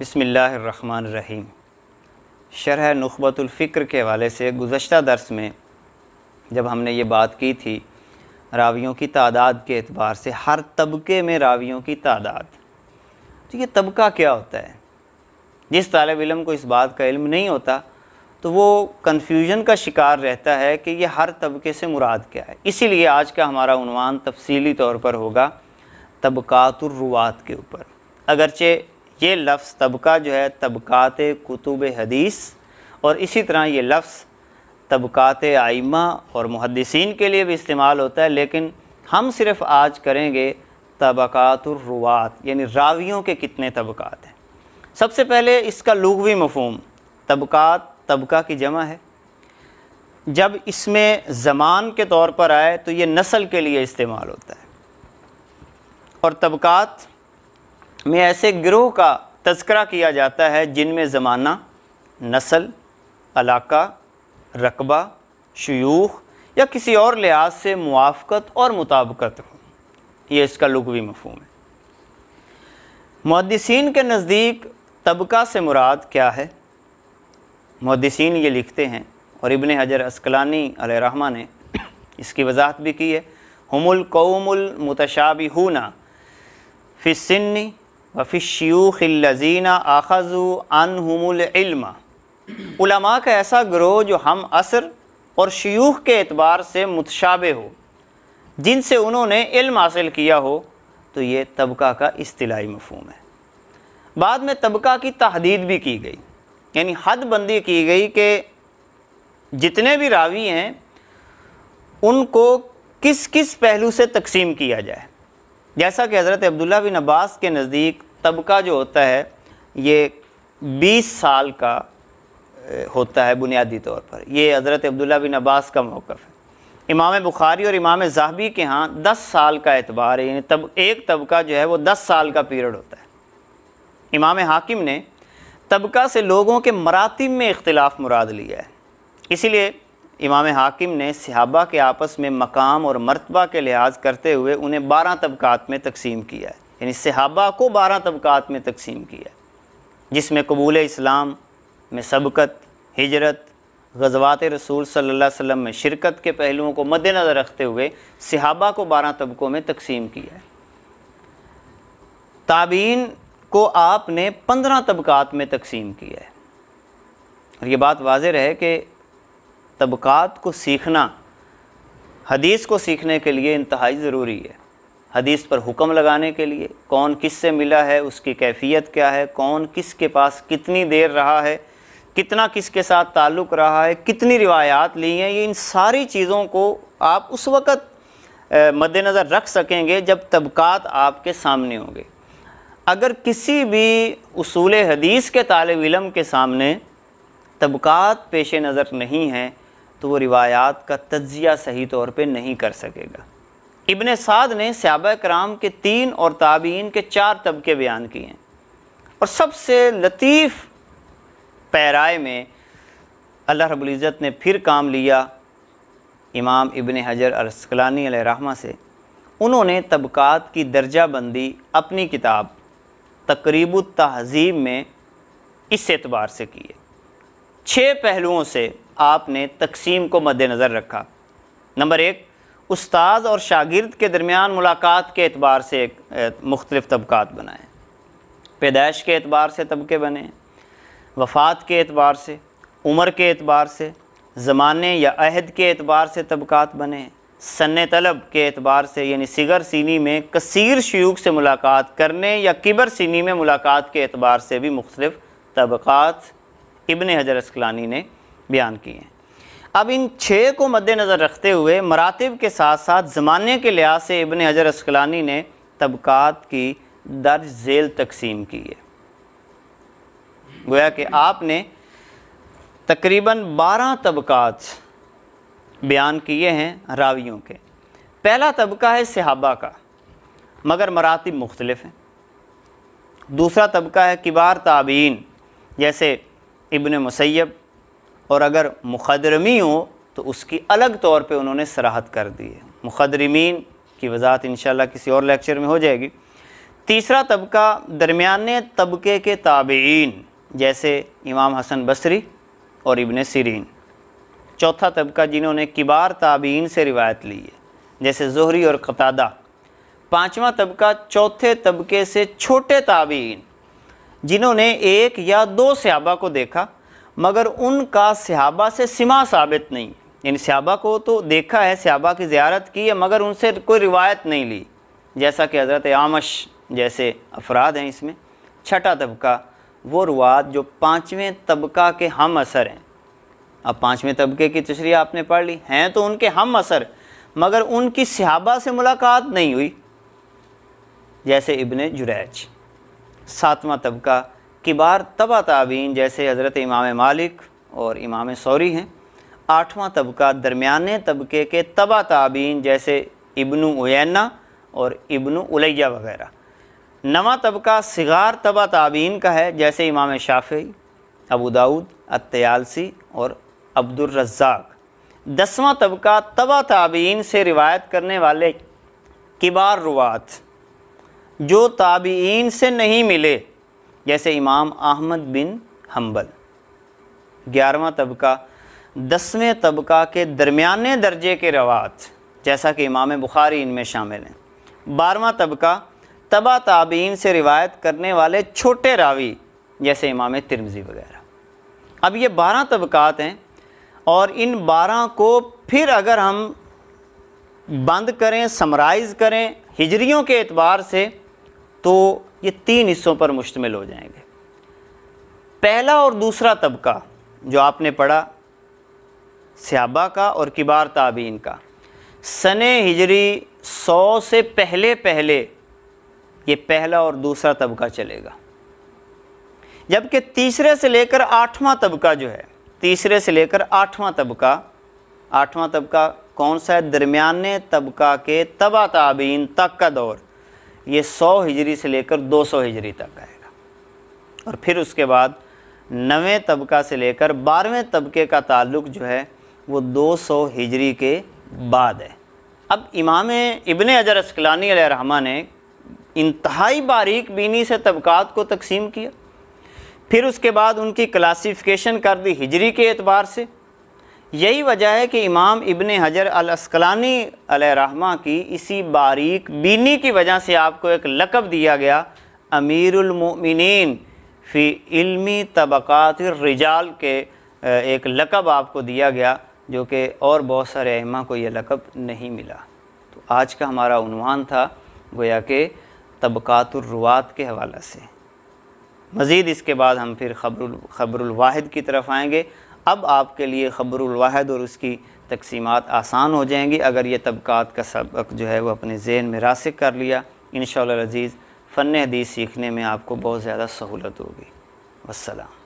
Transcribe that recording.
बसमीम शरह नखबतुल्फ़िक्र के हवाले से गुज्त दर्स में जब हमने ये बात की थी रावियों की तादाद के अतबार से हर तबके में रावियों की तादाद तो ये तबका क्या होता है जिस तालब इलम को इस बात का इल्म नहीं होता तो वो कन्फ्यूजन का शिकार रहता है कि ये हर तबके से मुराद क्या है इसीलिए आज का हमारा उनवान तफसीली तौर पर होगा तबक़ातुर्रुवात के ऊपर अगरचे ये लफ्ज़ तबका जो है तबक़ात कुतुब हदीस और इसी तरह ये लफ्ज़ तबक़ात आइमा और मुहदसिन के लिए भी इस्तेमाल होता है लेकिन हम सिर्फ़ आज करेंगे तबक़ातुर्रुवात यानी रावियों के कितने तबक़ात हैं सबसे पहले इसका लघवी मफहम तबक़ात तबका की जमा है जब इसमें ज़मान के तौर पर आए तो ये नस्ल के लिए इस्तेमाल होता है और तबक़ात में ऐसे गिरोह का तस्करा किया जाता है जिनमें ज़माना नस्ल इलाका रकबा शयूख या किसी और लिहाज से मुआफ़त और मुताबकत हो यह इसका लघवी मफहम है मुहदसिन के नज़दीक तबका से मुराद क्या है मुहदसिन ये लिखते हैं और इबन हजर असकलानी रहमा ने इसकी वजाहत भी की है हमुल कौमुल मुतशाबिहूना फ़िसन्नी वफ़ीशूखीना आखज़ू अनहमुलमा का ऐसा ग्रोह जो हम असर और शयूख के अतबार से मुतशाबे हो जिनसे उन्होंने इल्म हासिल किया हो तो ये तबका का अतलाई मफहम है बाद में तबका की तहदीद भी की गई यानी हद बंदी की गई कि जितने भी रावी हैं उनको किस किस पहलू से तकसीम किया जाए जैसा कि हज़रत अब्दुल्ला बिन अब्बास के नज़दीक तबका जो होता है ये 20 साल का होता है बुनियादी तौर पर ये हज़रत अब्दुल्ला बिन अब्बास का मौक़ है इमाम बुखारी और इमाम जहबी के यहाँ दस साल का एतबार है यानी तब एक तबका जो है वो दस साल का पीरियड होता है इमाम हाकिम ने तबका से लोगों के मरातब में इख्तलाफ मुराद लिया है इसीलिए इमाम हाकिम ने सिहाबा के आपस में मकाम और मरतबा के लिहाज करते हुए उन्हें बारह तबक़ात में तकसीम किया है यानी सिहाबा को बारह तबक़ात में तकसीम किया है जिसमें कबूल इस्लाम में सबकत हिजरत गजवात रसूल सल्ला वसम में शिरकत के पहलुओं को मद्दनज़र रखते हुए सिहाबा को बारह तबकों में तकसीम किया है ताबीन को आपने पंद्रह तबक़ात में तकसीम किया है और ये बात वाज है कि तबक़ात को सीखना हदीस को सीखने के लिए इंतहाई ज़रूरी है हदीस पर हुक्म लगाने के लिए कौन किस से मिला है उसकी कैफियत क्या है कौन किस के पास कितनी देर रहा है कितना किसके साथ ताल्लुक़ रहा है कितनी रिवायात ली हैं ये इन सारी चीज़ों को आप उस वक़्त मद्दनज़र रख सकेंगे जब तबक़ात आपके सामने होंगे अगर किसी भी उसूल हदीस के तालब इलम के सामने तबक़ात पेश नज़र नहीं हैं तो वो रिवायात का तज्जिया सही तौर पे नहीं कर सकेगा इबन साद ने सब कराम के तीन और ताबीन के चार तबके बयान किए हैं और सबसे लतीफ़ पैराए में अल्लाह रबुल्ज़त ने फिर काम लिया इमाम इबन हजर अरसकलानी रहमा से उन्होंने तबक़ात की दर्जा बंदी अपनी किताब तकरीब तहज़ीब में इस एतबार से किए छः पहलुओं से आपने तकसीम को मद्दनज़र रखा नंबर एक उस्ताद और शागिर्द के दरमियान मुलाकात के अतबार से एक मुख्तलिफ़ तबक़ात बनाए पैदाइश के अतबार से तबके बने वफ़ात के अतबार से उम्र के अतबार से ज़माने या अहद के अतबार से तबक़ात बने सन तलब के अतबार से यानी सिगर सीनी में कसर शयूक से मुलाकात करने या किबर सीनी में मुलाकात के अतबार से भी मुख्तलिफ़ तबक़ात इबन हजर असकलानी ने बयान किए हैं अब इन छः को मद्देनज़र रखते हुए मरातब के साथ साथ ज़माने के लिहाज से इबन हजर असकलानी ने तबक़ात की दर्ज झेल तकसीम की है गोया कि आपने तकरीबन बारह तबक़ात बयान किए हैं रावियों के पहला तबका है सहाबा का मगर मरातब मुख्तलफ हैं दूसरा तबका है किबार ताबीन जैसे इबन मुसैब और अगर मुखदरमी हो तो उसकी अलग तौर पे उन्होंने सराहत कर दी है मुखदरमीन की वजाहत इन किसी और लेक्चर में हो जाएगी तीसरा तबका दरमियान तबके के ताबेन जैसे इमाम हसन बसरी और इबन सरीन चौथा तबका जिन्होंने किबार ताबीन से रिवायत ली है जैसे जहरी और कतादा पाँचवा तबका चौथे तबके से छोटे ताबीन जिन्होंने एक या दो सहाबा को देखा मगर उनका सिहाबा से सिमा साबित नहीं यानी सिहाबा को तो देखा है सहाबा की ज़्यारत की है मगर उनसे कोई रिवायत नहीं ली जैसा कि हज़रत आमश जैसे अफराद हैं इसमें छठा तबका वो रुआत जो पाँचवें तबका के हम असर हैं अब पाँचवें तबके की तशरी आपने पढ़ ली हैं तो उनके हम असर मगर उनकी सिहाबा से मुलाकात नहीं हुई जैसे इबन जुरैच सातवां तबका किबार तबा ताबीन जैसे हज़रत इमाम मालिक और इमाम सौरी हैं आठवां तबका दरमियाने तबके के तबा ताबीन जैसे इब्न उना और इबन उलैया वगैरह नवा तबका सिगार तबा ताबीन का है जैसे इमाम शाफी अबू दाऊद अत्यालसी और अब्दुलरजाक दसवां तबका तबा ताबीन से रिवायत करने वाले किबार रुवात जो ताबीन से नहीं मिले जैसे इमाम अहमद बिन हम्बल ग्यारहवा तबका दसवें तबका के दरमियाने दर्जे के रवात जैसा कि इमाम बुखारी इनमें शामिल हैं बारहवा तबका तबा ताबीन से रिवायत करने वाले छोटे रावी जैसे इमाम तिरमजी वगैरह अब ये बारह तबक़ात हैं और इन बारह को फिर अगर हम बंद करें समराइज़ करें हिजरियों के एतबार से तो ये तीन हिस्सों पर मुश्तमिल हो जाएंगे पहला और दूसरा तबका जो आपने पढ़ा सयाबा का और किबार ताबीन का सन हिजरी सौ से पहले पहले ये पहला और दूसरा तबका चलेगा जबकि तीसरे से लेकर आठवां तबका जो है तीसरे से लेकर आठवां तबका आठवां तबका कौन सा है दरमियाने तबका के तबा ताबीन तक का दौर ये 100 हिजरी से लेकर 200 हिजरी तक आएगा और फिर उसके बाद नवें तबका से लेकर बारहवें तबके का ताल्लुक जो है वो 200 हिजरी के बाद है अब इमाम इबन अजर असकलानी रहमा ने इंतहाई बारीक बीनी से तबक़ात को तकसीम किया फिर उसके बाद उनकी क्लासिफिकेशन कर दी हिजरी के एतबार से यही वजह है कि इमाम इबन हजर अल अस्कलानी रहमा की इसी बारीक बीनी की वजह से आपको एक लकब दिया गया अमीरमिन फ़ी इल्मी तबक़ात रिजाल के एक लकब आपको दिया गया जो कि और बहुत सारे अहमा को यह लकब नहीं मिला तो आज का हमारा उनवान था गोया के तबक़ातुर्रुआत के हवाले से मज़ीद इसके बाद हम फिर खबर खबरवाद की तरफ आएँगे अब आपके लिए ख़बरवाहद और उसकी तकसीमत आसान हो जाएंगी अगर ये तबक़ात का सबक जो है वह अपने जहन में रासिक कर लिया इन शज़ीज़ फ़न हदीस सीखने में आपको बहुत ज़्यादा सहूलत होगी वसलम